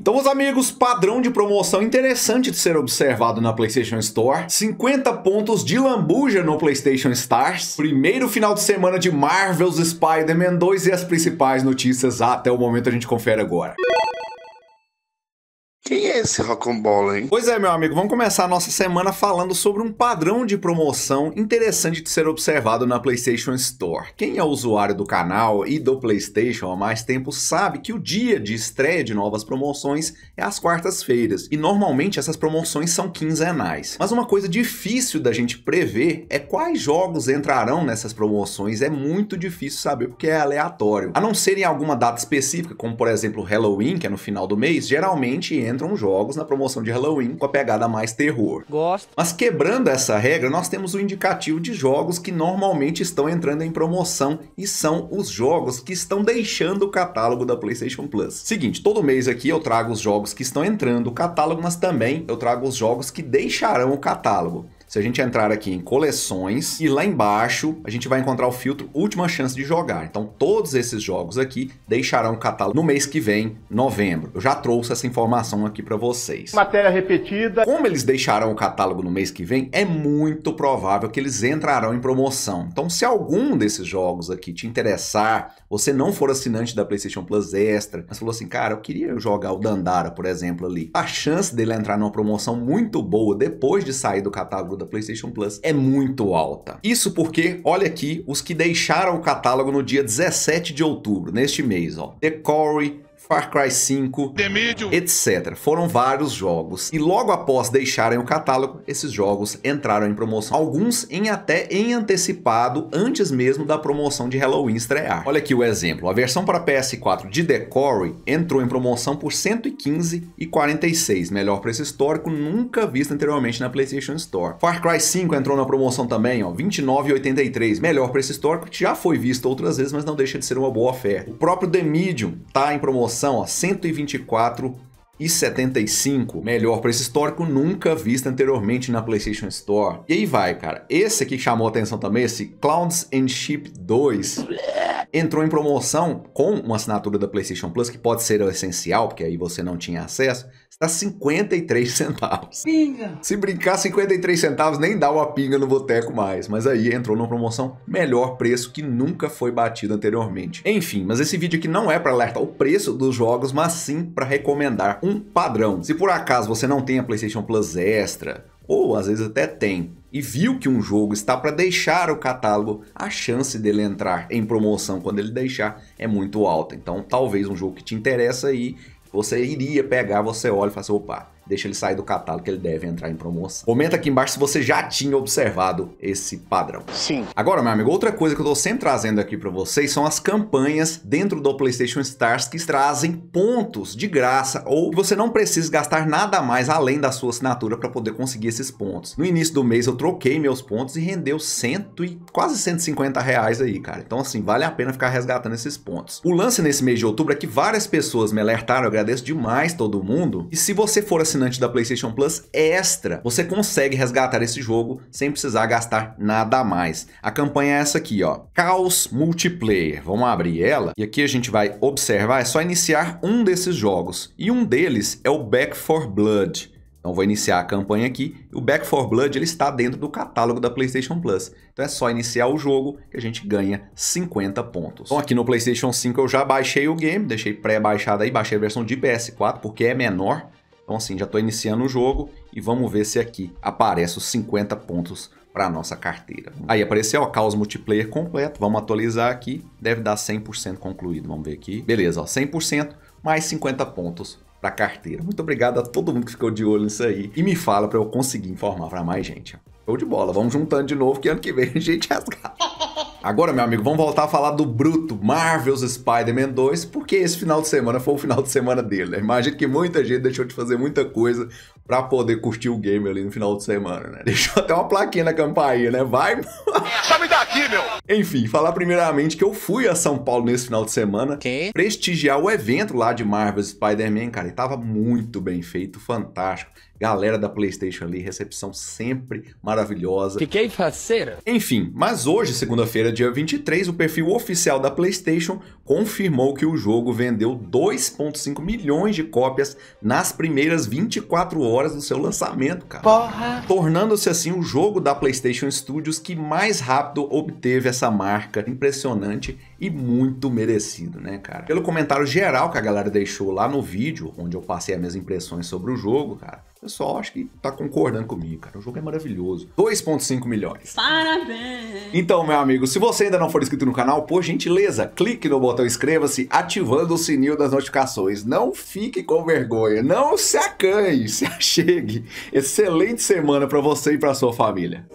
Então, os amigos, padrão de promoção interessante de ser observado na PlayStation Store. 50 pontos de lambuja no PlayStation Stars. Primeiro final de semana de Marvel's Spider-Man 2 e as principais notícias até o momento a gente confere agora esse rocambole, hein? Pois é, meu amigo, vamos começar a nossa semana falando sobre um padrão de promoção interessante de ser observado na PlayStation Store. Quem é usuário do canal e do PlayStation há mais tempo sabe que o dia de estreia de novas promoções é às quartas-feiras, e normalmente essas promoções são quinzenais. Mas uma coisa difícil da gente prever é quais jogos entrarão nessas promoções, é muito difícil saber porque é aleatório. A não ser em alguma data específica, como por exemplo Halloween, que é no final do mês, geralmente entram jogos jogos na promoção de Halloween com a pegada mais terror. Gosto. Mas quebrando essa regra, nós temos o um indicativo de jogos que normalmente estão entrando em promoção e são os jogos que estão deixando o catálogo da PlayStation Plus. Seguinte, todo mês aqui eu trago os jogos que estão entrando o catálogo, mas também eu trago os jogos que deixarão o catálogo. Se a gente entrar aqui em coleções e lá embaixo a gente vai encontrar o filtro última chance de jogar. Então todos esses jogos aqui deixarão o catálogo no mês que vem, novembro. Eu já trouxe essa informação aqui para vocês. Matéria repetida. Como eles deixarão o catálogo no mês que vem, é muito provável que eles entrarão em promoção. Então se algum desses jogos aqui te interessar, você não for assinante da PlayStation Plus Extra, mas falou assim, cara, eu queria jogar o Dandara, por exemplo, ali. A chance dele entrar numa promoção muito boa depois de sair do catálogo da PlayStation Plus é muito alta. Isso porque, olha aqui, os que deixaram o catálogo no dia 17 de outubro, neste mês, ó. The Corey, Far Cry 5, etc. Foram vários jogos. E logo após deixarem o catálogo, esses jogos entraram em promoção. Alguns em até em antecipado, antes mesmo da promoção de Halloween estrear. Olha aqui o exemplo. A versão para PS4 de Quarry entrou em promoção por 115,46, melhor preço histórico nunca visto anteriormente na PlayStation Store. Far Cry 5 entrou na promoção também, ó, 29,83, melhor preço histórico, já foi visto outras vezes, mas não deixa de ser uma boa oferta. O próprio The Medium tá em promoção promoção, ó, 124 e 75, melhor preço histórico nunca visto anteriormente na PlayStation Store. E aí vai, cara. Esse aqui chamou atenção também, esse Clowns and Sheep 2 entrou em promoção com uma assinatura da PlayStation Plus, que pode ser essencial, porque aí você não tinha acesso, está 53 centavos. Pinga! Se brincar, 53 centavos nem dá uma pinga no boteco mais, mas aí entrou numa promoção melhor preço que nunca foi batido anteriormente. Enfim, mas esse vídeo aqui não é para alertar o preço dos jogos, mas sim para recomendar um padrão. Se por acaso você não tem a PlayStation Plus Extra, ou às vezes até tem, e viu que um jogo está para deixar o catálogo, a chance dele entrar em promoção quando ele deixar é muito alta. Então, talvez um jogo que te interessa aí, você iria pegar, você olha e fala assim, opa, deixa ele sair do catálogo que ele deve entrar em promoção. Comenta aqui embaixo se você já tinha observado esse padrão. Sim. Agora, meu amigo, outra coisa que eu tô sempre trazendo aqui para vocês são as campanhas dentro do PlayStation Stars que trazem pontos de graça ou você não precisa gastar nada mais além da sua assinatura para poder conseguir esses pontos. No início do mês eu troquei meus pontos e rendeu cento e quase 150 reais aí, cara. Então assim, vale a pena ficar resgatando esses pontos. O lance nesse mês de outubro é que várias pessoas me alertaram, eu agradeço demais todo mundo. E se você for assinar assinante da PlayStation Plus extra, você consegue resgatar esse jogo sem precisar gastar nada mais. A campanha é essa aqui, ó. Caos Multiplayer. Vamos abrir ela e aqui a gente vai observar, é só iniciar um desses jogos. E um deles é o Back for Blood. Então vou iniciar a campanha aqui. O Back for Blood ele está dentro do catálogo da PlayStation Plus. Então é só iniciar o jogo que a gente ganha 50 pontos. Então aqui no PlayStation 5 eu já baixei o game, deixei pré-baixado aí, baixei a versão de PS4 porque é menor então, assim, já estou iniciando o jogo e vamos ver se aqui aparece os 50 pontos para nossa carteira. Aí apareceu, ó, caos multiplayer completo, vamos atualizar aqui, deve dar 100% concluído, vamos ver aqui. Beleza, ó, 100%, mais 50 pontos para carteira. Muito obrigado a todo mundo que ficou de olho nisso aí e me fala para eu conseguir informar para mais gente. Show de bola, vamos juntando de novo que ano que vem a gente resgata. Agora, meu amigo, vamos voltar a falar do bruto Marvel's Spider-Man 2, porque esse final de semana foi o final de semana dele. Né? Imagino que muita gente deixou de fazer muita coisa para poder curtir o game ali no final de semana, né? Deixou até uma plaquinha na campainha, né? Vai! Sabe daqui, meu! Enfim, falar primeiramente que eu fui a São Paulo nesse final de semana que? prestigiar o evento lá de Marvel Spider-Man, cara, e tava muito bem feito, fantástico. Galera da PlayStation ali, recepção sempre maravilhosa. Fiquei faceira. É, Enfim, mas hoje, segunda-feira, dia 23, o perfil oficial da PlayStation confirmou que o jogo vendeu 2,5 milhões de cópias nas primeiras 24 horas horas do seu lançamento, cara. Porra! Tornando-se assim o jogo da PlayStation Studios que mais rápido obteve essa marca impressionante e muito merecido, né, cara? Pelo comentário geral que a galera deixou lá no vídeo, onde eu passei as minhas impressões sobre o jogo, cara, o pessoal acho que tá concordando comigo, cara. O jogo é maravilhoso. 2,5 milhões. Parabéns! Então, meu amigo, se você ainda não for inscrito no canal, por gentileza, clique no botão inscreva-se, ativando o sininho das notificações. Não fique com vergonha, não se acanhe, se achegue. Excelente semana para você e para sua família.